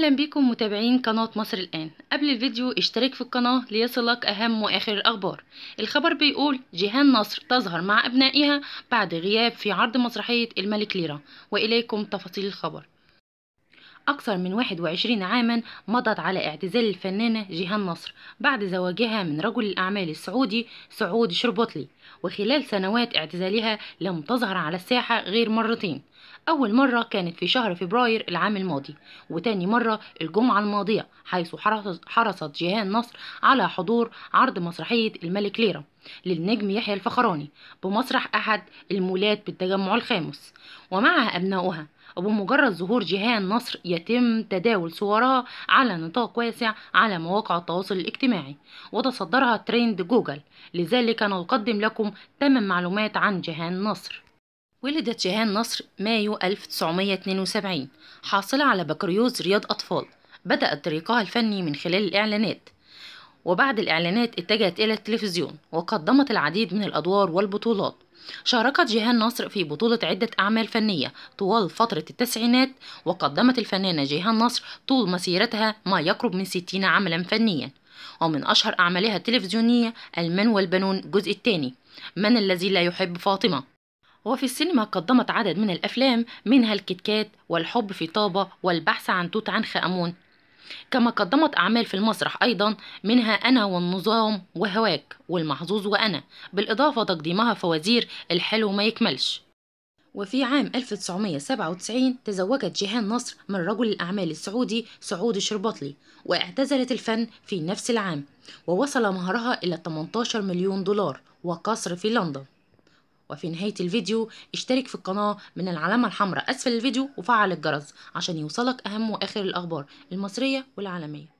اهلا بكم متابعين قناة مصر الان قبل الفيديو اشترك في القناة ليصلك اهم واخر الاخبار الخبر بيقول جيهان نصر تظهر مع ابنائها بعد غياب في عرض مسرحية الملك ليرة واليكم تفاصيل الخبر أكثر من 21 عاما مضت على اعتزال الفنانة جيهان نصر بعد زواجها من رجل الأعمال السعودي سعود شربطلي وخلال سنوات اعتزالها لم تظهر على الساحة غير مرتين أول مرة كانت في شهر فبراير العام الماضي وتاني مرة الجمعة الماضية حيث حرصت جيهان نصر على حضور عرض مسرحية الملك ليرة للنجم يحيى الفخراني بمسرح أحد المولات بالتجمع الخامس ومعها أبناؤها وبمجرد ظهور جيهان نصر يتم تداول صورها على نطاق واسع على مواقع التواصل الاجتماعي وتصدرها ترند جوجل لذلك نقدم لكم تمام معلومات عن جيهان نصر ولدت جيهان نصر مايو 1972 حاصلة على بكالوريوس رياض أطفال بدأت طريقها الفني من خلال الإعلانات وبعد الإعلانات اتجهت إلى التلفزيون وقدمت العديد من الأدوار والبطولات شاركت جيهان نصر في بطولة عدة أعمال فنية طوال فترة التسعينات وقدمت الفنانة جيهان نصر طول مسيرتها ما يقرب من ستين عملا فنيا ومن أشهر أعمالها التلفزيونية المن والبنون الجزء الثاني من الذي لا يحب فاطمة وفي السينما قدمت عدد من الأفلام منها الكتكات والحب في طابة والبحث عن توت عنخ آمون كما قدمت أعمال في المسرح أيضا منها أنا والنظام وهواك والمحظوظ وأنا بالإضافة تقديمها فوازير الحلو ما يكملش وفي عام 1997 تزوجت جيهان نصر من رجل الأعمال السعودي سعود شربطلي واعتزلت الفن في نفس العام ووصل مهرها إلى 18 مليون دولار وقصر في لندن وفي نهاية الفيديو اشترك في القناة من العلامة الحمراء أسفل الفيديو وفعل الجرس عشان يوصلك أهم وآخر الأخبار المصرية والعالمية